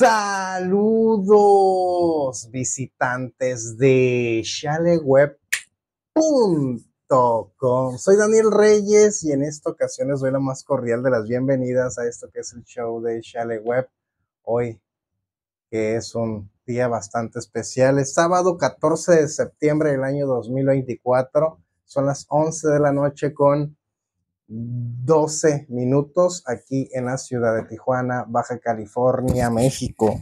Saludos visitantes de chaleweb.com. Soy Daniel Reyes y en esta ocasión les doy la más cordial de las bienvenidas a esto que es el show de Chaleweb. Hoy, que es un día bastante especial, es sábado 14 de septiembre del año 2024. Son las 11 de la noche con 12 minutos aquí en la ciudad de Tijuana, Baja California, México.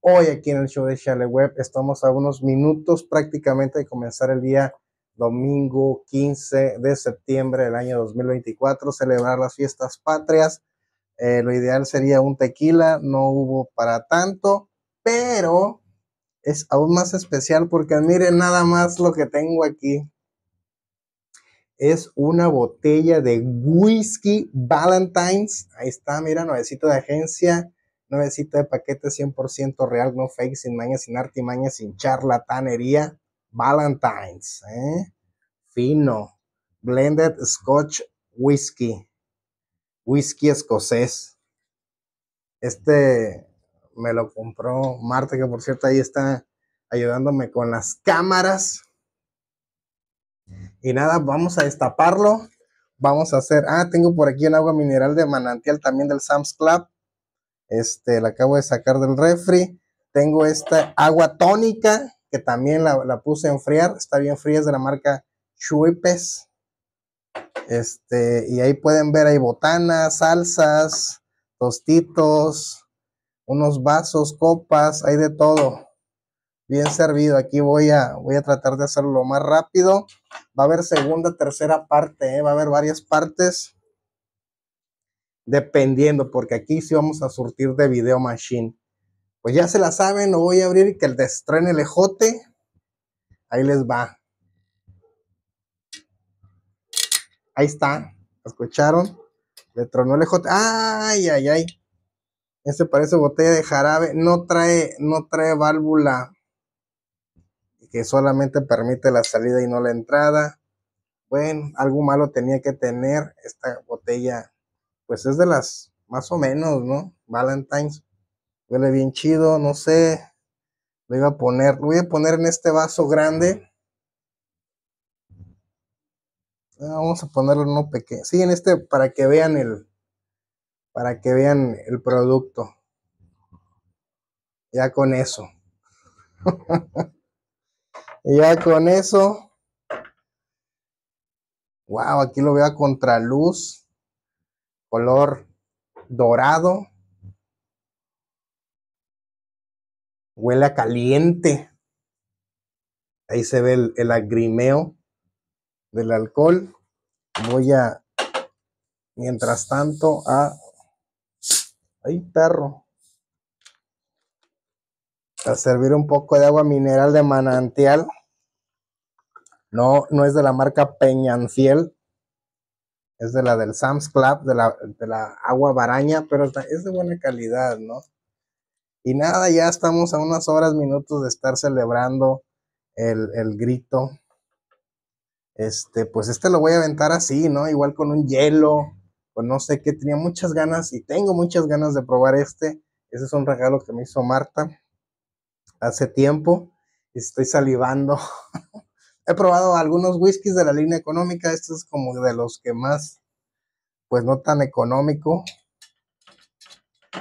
Hoy aquí en el show de Chale Web estamos a unos minutos prácticamente de comenzar el día domingo 15 de septiembre del año 2024, celebrar las fiestas patrias. Eh, lo ideal sería un tequila, no hubo para tanto, pero es aún más especial porque miren nada más lo que tengo aquí es una botella de whisky Valentine's. Ahí está, mira, nuevecito de agencia, nuevecito de paquete 100% real, no fake, sin maña, sin artimaña, sin charlatanería. Valentine's, ¿eh? Fino. Blended Scotch Whisky. Whisky escocés. Este me lo compró Marta, que por cierto ahí está ayudándome con las cámaras y nada, vamos a destaparlo. Vamos a hacer, ah, tengo por aquí un agua mineral de manantial también del Sam's Club. Este, la acabo de sacar del refri. Tengo esta agua tónica que también la, puse a enfriar. Está bien fría, es de la marca Chuipes. Este, y ahí pueden ver, hay botanas, salsas, tostitos, unos vasos, copas, hay de todo bien servido. Aquí voy a, voy a tratar de hacerlo más rápido. Va a haber segunda, tercera parte, eh, va a haber varias partes. Dependiendo, porque aquí sí vamos a surtir de Video Machine. Pues ya se la saben, lo voy a abrir y que el destrene el ejote. Ahí les va. Ahí está. ¿Escucharon? Le tronó el ejote. ¡Ay, ay, ay! Ese parece botella de jarabe. No trae, no trae válvula que solamente permite la salida y no la entrada. Bueno, algo malo tenía que tener esta botella. Pues es de las más o menos, ¿no? Valentine's. Huele bien chido, no sé. Lo iba a poner, lo voy a poner en este vaso grande. Ah, vamos a ponerlo en uno pequeño. Sí, en este para que vean el para que vean el producto. Ya con eso. Ya con eso. Wow, aquí lo veo a contraluz. Color dorado. Huele caliente. Ahí se ve el, agrimeo del alcohol. Voy a, mientras tanto, a... ¡Ay, perro! a servir un poco de agua mineral de manantial. No, no es de la marca Peñanfiel. es de la del Sam's Club, de la, de la agua baraña, pero es de buena calidad, ¿no? Y nada, ya estamos a unas horas, minutos de estar celebrando el, el grito. Este, pues este lo voy a aventar así, ¿no? Igual con un hielo, pues no sé qué, tenía muchas ganas y tengo muchas ganas de probar este. Ese es un regalo que me hizo Marta hace tiempo. Estoy salivando. He probado algunos whiskies de la línea económica. Este es como de los que más, pues no tan económico.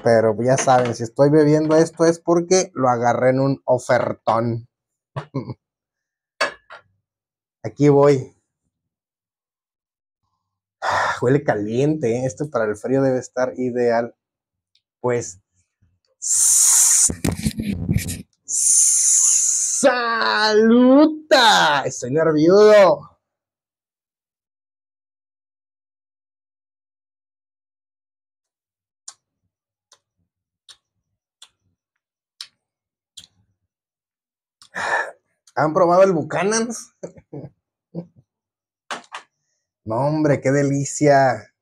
Pero ya saben, si estoy bebiendo esto es porque lo agarré en un ofertón. Aquí voy. Huele caliente. ¿eh? Esto para el frío debe estar ideal. Pues... Saluta. Estoy nervioso. ¿Han probado el Buchanan? no, hombre, qué delicia.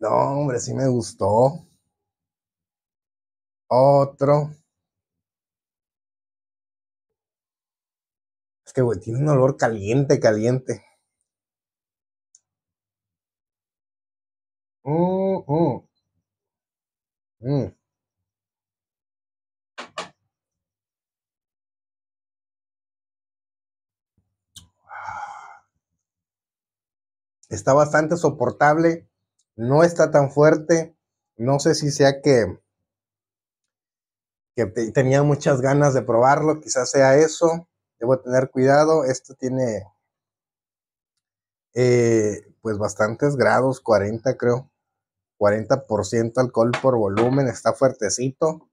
No, hombre, sí me gustó. Otro. Es que, güey, tiene un olor caliente, caliente. Mm, mm. Mm. Está bastante soportable, no está tan fuerte. No sé si sea que que tenía muchas ganas de probarlo, quizás sea eso, debo tener cuidado, esto tiene eh, pues bastantes grados, 40 creo, 40% alcohol por volumen, está fuertecito.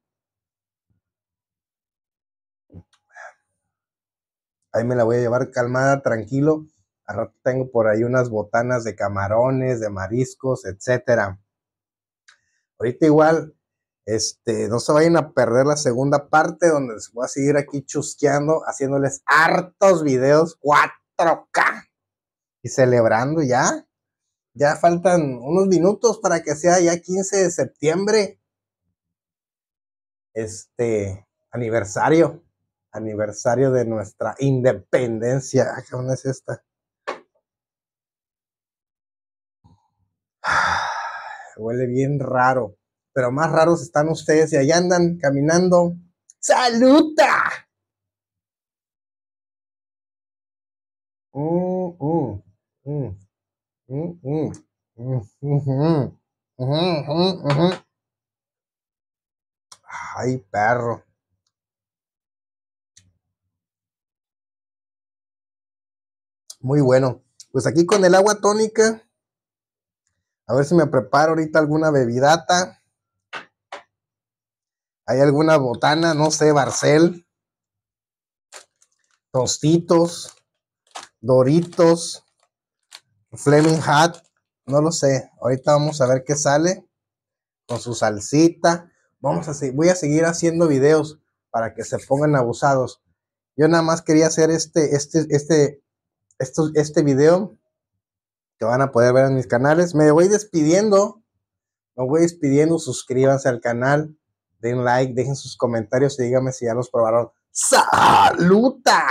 Ahí me la voy a llevar calmada, tranquilo. Al rato tengo por ahí unas botanas de camarones, de mariscos, etcétera. Ahorita igual este, no se vayan a perder la segunda parte donde les voy a seguir aquí chusqueando, haciéndoles hartos videos 4K y celebrando ya. Ya faltan unos minutos para que sea ya 15 de septiembre. Este aniversario, aniversario de nuestra independencia. ¿Qué ah, onda es esta? Huele bien raro pero más raros están ustedes y ahí andan caminando. ¡Saluta! Ay, perro. Muy bueno. Pues aquí con el agua tónica. A ver si me preparo ahorita alguna bebidata. Hay alguna botana, no sé, Barcel, Tostitos, Doritos, Fleming Hat, no lo sé. Ahorita vamos a ver qué sale con su salsita. Vamos a seguir, voy a seguir haciendo videos para que se pongan abusados. Yo nada más quería hacer este, este, este, este video que van a poder ver en mis canales. Me voy despidiendo. Me voy despidiendo. Suscríbanse al canal. Den like, dejen sus comentarios y díganme si ya los probaron. ¡Saluta!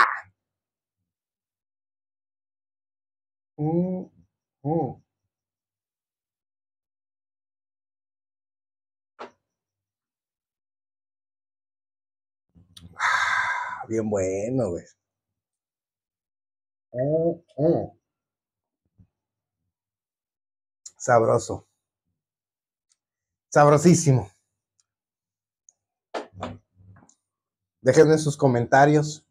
Mm, mm. Ah, bien bueno, güey. Mm, Sabroso. Sabrosísimo. Déjenme sus comentarios.